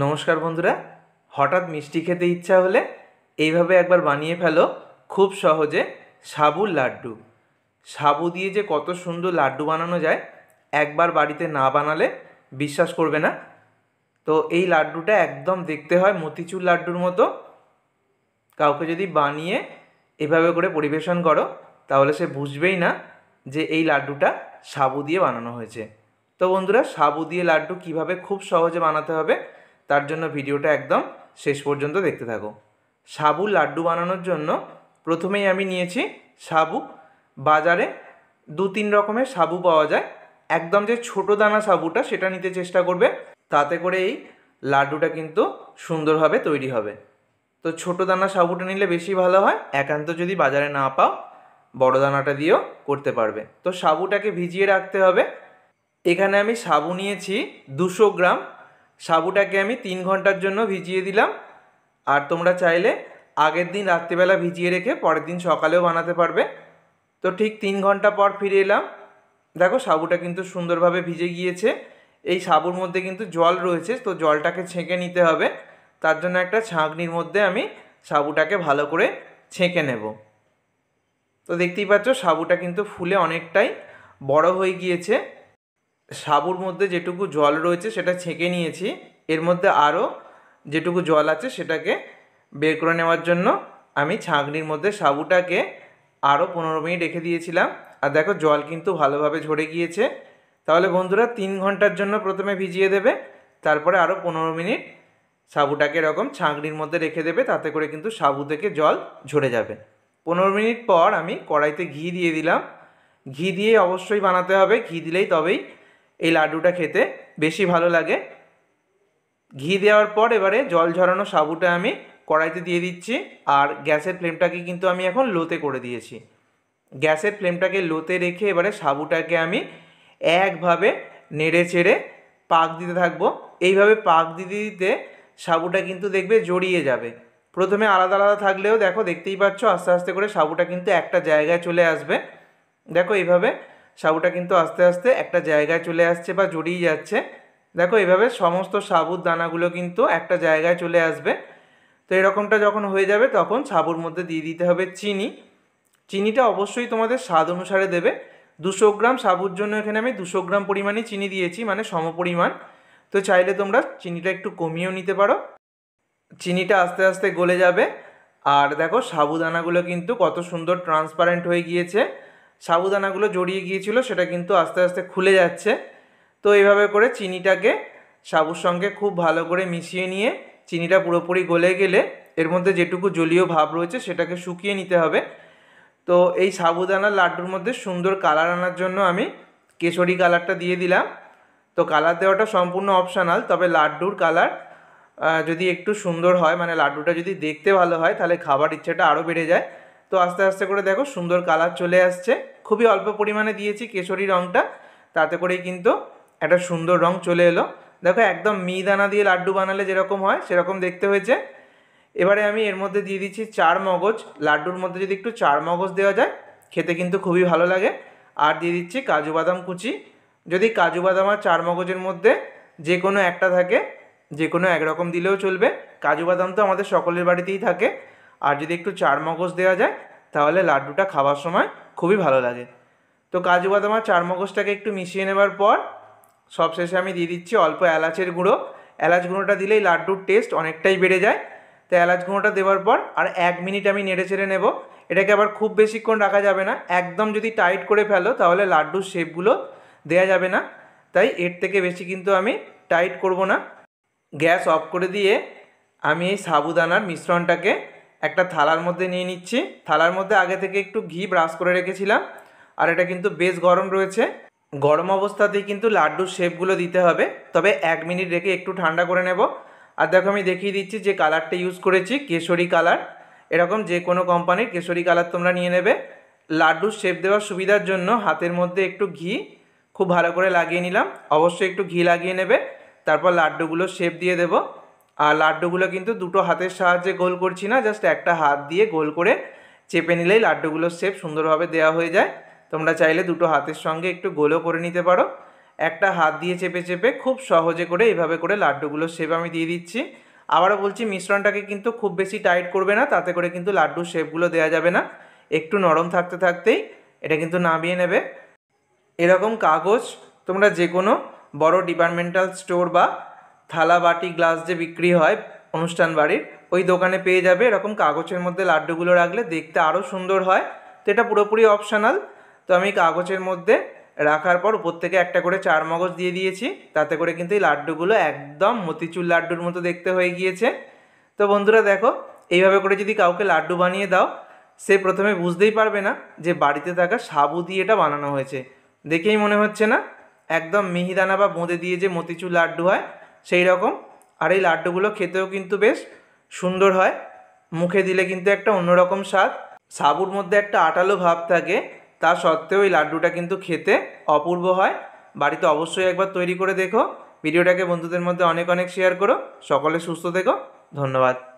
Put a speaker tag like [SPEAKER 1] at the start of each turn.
[SPEAKER 1] নমস্কার বন্ধুরা হঠাৎ মিষ্টি খেতে ইচ্ছা হলে এইভাবে একবার বানিয়ে ফেলো খুব সহজে সাবুর লাড্ডু সাবু দিয়ে যে কত সুন্দর লাড্ডু বানানো যায় একবার বাড়িতে না বানালে বিশ্বাস করবে না তো এই লাড্ডুটা একদম দেখতে হয় মতিচুর লাড্ডুর মতো কাউকে যদি বানিয়ে এভাবে করে পরিবেশন করো তাহলে সে বুঝবেই না যে এই লাড্ডুটা সাবু দিয়ে বানানো হয়েছে তো বন্ধুরা সাবু দিয়ে লাড্ডু কিভাবে খুব সহজে বানাতে হবে তার জন্য ভিডিওটা একদম শেষ পর্যন্ত দেখতে থাকো সাবু লাড্ডু বানানোর জন্য প্রথমেই আমি নিয়েছি সাবু বাজারে দু তিন রকমের সাবু পাওয়া যায় একদম যে ছোটো দানা সাবুটা সেটা নিতে চেষ্টা করবে তাতে করে এই লাড্ডুটা কিন্তু সুন্দরভাবে তৈরি হবে তো ছোটো দানা সাবুটা নিলে বেশি ভালো হয় একান্ত যদি বাজারে না পাও বড় দানাটা দিয়েও করতে পারবে তো সাবুটাকে ভিজিয়ে রাখতে হবে এখানে আমি সাবু নিয়েছি দুশো গ্রাম সাবুটাকে আমি তিন ঘন্টার জন্য ভিজিয়ে দিলাম আর তোমরা চাইলে আগের দিন রাত্রিবেলা ভিজিয়ে রেখে পরের দিন সকালেও বানাতে পারবে তো ঠিক তিন ঘন্টা পর ফিরে এলাম দেখো সাবুটা কিন্তু সুন্দরভাবে ভিজে গিয়েছে এই সাবুর মধ্যে কিন্তু জল রয়েছে তো জলটাকে ছেঁকে নিতে হবে তার জন্য একটা ছাঁকনির মধ্যে আমি সাবুটাকে ভালো করে ছেঁকে নেব তো দেখতেই পাচ্ছ সাবুটা কিন্তু ফুলে অনেকটাই বড় হয়ে গিয়েছে সাবুর মধ্যে যেটুকু জল রয়েছে সেটা ছেঁকে নিয়েছি এর মধ্যে আরও যেটুকু জল আছে সেটাকে বের করে নেওয়ার জন্য আমি ছাঁকনির মধ্যে সাবুটাকে আরও পনেরো মিনিট রেখে দিয়েছিলাম আর দেখো জল কিন্তু ভালোভাবে ঝরে গিয়েছে তাহলে বন্ধুরা তিন ঘন্টার জন্য প্রথমে ভিজিয়ে দেবে তারপরে আরও পনেরো মিনিট সাবুটাকে এরকম ছাঁকনির মধ্যে রেখে দেবে তাতে করে কিন্তু সাবু থেকে জল ঝরে যাবে পনেরো মিনিট পর আমি কড়াইতে ঘি দিয়ে দিলাম ঘি দিয়ে অবশ্যই বানাতে হবে ঘি দিলেই তবেই এই লাড্ডুটা খেতে বেশি ভালো লাগে ঘি দেওয়ার পর এবারে জল ঝরানো সাবুটা আমি কড়াইতে দিয়ে দিচ্ছি আর গ্যাসের ফ্লেমটাকে কিন্তু আমি এখন লোতে করে দিয়েছি গ্যাসের ফ্লেমটাকে লোতে রেখে এবারে সাবুটাকে আমি একভাবে নেড়ে চেড়ে পাক দিতে থাকবো এইভাবে পাক দিতে দিতে সাবুটা কিন্তু দেখবে জড়িয়ে যাবে প্রথমে আলাদা আলাদা থাকলেও দেখো দেখতেই পাচ্ছ আস্তে আস্তে করে সাবুটা কিন্তু একটা জায়গায় চলে আসবে দেখো এইভাবে সাবুটা কিন্তু আস্তে আস্তে একটা জায়গায় চলে আসছে বা জড়িয়ে যাচ্ছে দেখো এভাবে সমস্ত সাবুর দানাগুলো কিন্তু একটা জায়গায় চলে আসবে তো এরকমটা যখন হয়ে যাবে তখন সাবুর মধ্যে দিয়ে দিতে হবে চিনি চিনিটা অবশ্যই তোমাদের স্বাদ অনুসারে দেবে দুশো গ্রাম সাবুর জন্য এখানে আমি দুশো গ্রাম পরিমাণে চিনি দিয়েছি মানে সম পরিমাণ তো চাইলে তোমরা চিনিটা একটু কমিয়েও নিতে পারো চিনিটা আস্তে আস্তে গলে যাবে আর দেখো সাবুদানাগুলো কিন্তু কত সুন্দর ট্রান্সপারেন্ট হয়ে গিয়েছে সাবুদানাগুলো জড়িয়ে গিয়েছিল সেটা কিন্তু আস্তে আস্তে খুলে যাচ্ছে তো এইভাবে করে চিনিটাকে সাবুর সঙ্গে খুব ভালো করে মিশিয়ে নিয়ে চিনিটা পুরোপুরি গলে গেলে এর মধ্যে যেটুকু জলীয় ভাব রয়েছে সেটাকে শুকিয়ে নিতে হবে তো এই সাবুদানার লাড্ডুর মধ্যে সুন্দর কালার আনার জন্য আমি কেশরি কালারটা দিয়ে দিলাম তো কালার দেওয়াটা সম্পূর্ণ অপশানাল তবে লাড্ডুর কালার যদি একটু সুন্দর হয় মানে লাড্ডুটা যদি দেখতে ভালো হয় তাহলে খাবার ইচ্ছেটা আরও বেড়ে যায় তো আস্তে আস্তে করে দেখো সুন্দর কালার চলে আসছে খুবই অল্প পরিমাণে দিয়েছি কেশরি রঙটা তাতে করেই কিন্তু একটা সুন্দর রং চলে এলো দেখো একদম মিহিদানা দিয়ে লাড্ডু বানালে যেরকম হয় সেরকম দেখতে হয়েছে এবারে আমি এর মধ্যে দিয়ে দিচ্ছি চার মগজ লাড্ডুর মধ্যে যদি একটু চার মগজ দেওয়া যায় খেতে কিন্তু খুবই ভালো লাগে আর দিয়ে দিচ্ছি কাজু বাদাম কুচি যদি কাজু বাদাম আর চার মগজের মধ্যে যে কোনো একটা থাকে যে কোনো একরকম দিলেও চলবে কাজু বাদাম তো আমাদের সকলের বাড়িতেই থাকে আর যদি একটু চার মগজ দেওয়া যায় তাহলে লাড্ডুটা খাবার সময় খুবই ভালো লাগে তো কাজু বাদাম আর চার মগজটাকে একটু মিশিয়ে নেবার পর সবশেষে আমি দিয়ে দিচ্ছি অল্প এলাচের গুঁড়ো এলাচ গুঁড়োটা দিলেই লাড্ডুর টেস্ট অনেকটাই বেড়ে যায় তো এলাচ গুঁড়োটা দেওয়ার পর আর এক মিনিট আমি নেড়ে ছেড়ে নেব এটাকে আবার খুব বেশিক্ষণ রাখা যাবে না একদম যদি টাইট করে ফেলো তাহলে লাড্ডুর শেপগুলো দেয়া যাবে না তাই এর থেকে বেশি কিন্তু আমি টাইট করব না গ্যাস অফ করে দিয়ে আমি এই সাবুদানার মিশ্রণটাকে একটা থালার মধ্যে নিয়ে নিচ্ছি থালার মধ্যে আগে থেকে একটু ঘি ব্রাশ করে রেখেছিলাম আর এটা কিন্তু বেশ গরম রয়েছে গরম অবস্থাতেই কিন্তু লাড্ডুর শেপগুলো দিতে হবে তবে এক মিনিট রেখে একটু ঠান্ডা করে নেব আর দেখো আমি দেখিয়ে দিচ্ছি যে কালারটা ইউজ করেছি কেশরি কালার এরকম যে কোনো কোম্পানির কেশরি কালার তোমরা নিয়ে নেবে লাড্ডুর শেপ দেওয়ার সুবিধার জন্য হাতের মধ্যে একটু ঘি খুব ভালো করে লাগিয়ে নিলাম অবশ্যই একটু ঘি লাগিয়ে নেবে তারপর লাড্ডুগুলো শেপ দিয়ে দেবো আর লাড্ডুগুলো কিন্তু দুটো হাতের সাহায্যে গোল করছি না জাস্ট একটা হাত দিয়ে গোল করে চেপে নিলেই লাড্ডুগুলোর শেপ সুন্দরভাবে দেওয়া হয়ে যায় তোমরা চাইলে দুটো হাতের সঙ্গে একটু গোলও করে নিতে পারো একটা হাত দিয়ে চেপে চেপে খুব সহজে করে এইভাবে করে লাড্ডুগুলোর শেপ আমি দিয়ে দিচ্ছি আবারও বলছি মিশ্রণটাকে কিন্তু খুব বেশি টাইট করবে না তাতে করে কিন্তু লাড্ডুর শেপগুলো দেওয়া যাবে না একটু নরম থাকতে থাকতেই এটা কিন্তু নামিয়ে নেবে এরকম কাগজ তোমরা যে কোনো বড় ডিপার্টমেন্টাল স্টোর বা থালা বাটি গ্লাস যে বিক্রি হয় অনুষ্ঠান বাড়ির ওই দোকানে পেয়ে যাবে এরকম কাগজের মধ্যে লাড্ডুগুলো রাখলে দেখতে আরও সুন্দর হয় তো এটা পুরোপুরি অপশানাল তো আমি কাগজের মধ্যে রাখার পর উপর থেকে একটা করে চার মগজ দিয়ে দিয়েছি তাতে করে কিন্তু এই লাড্ডুগুলো একদম মতিচুর লাড্ডুর মতো দেখতে হয়ে গিয়েছে তো বন্ধুরা দেখো এইভাবে করে যদি কাউকে লাড্ডু বানিয়ে দাও সে প্রথমে বুঝতেই পারবে না যে বাড়িতে থাকা সাবু দিয়ে এটা বানানো হয়েছে দেখেই মনে হচ্ছে না একদম মিহিদানা বা বোঁদে দিয়ে যে মতিচুর লাড্ডু হয় সেই রকম আর এই লাড্ডুগুলো খেতেও কিন্তু বেশ সুন্দর হয় মুখে দিলে কিন্তু একটা অন্যরকম স্বাদ সাবুর মধ্যে একটা আটালো ভাব থাকে তা সত্ত্বেও এই লাড্ডুটা কিন্তু খেতে অপূর্ব হয় বাড়িতে অবশ্যই একবার তৈরি করে দেখো ভিডিওটাকে বন্ধুদের মধ্যে অনেক অনেক শেয়ার করো সকলে সুস্থ থেকো ধন্যবাদ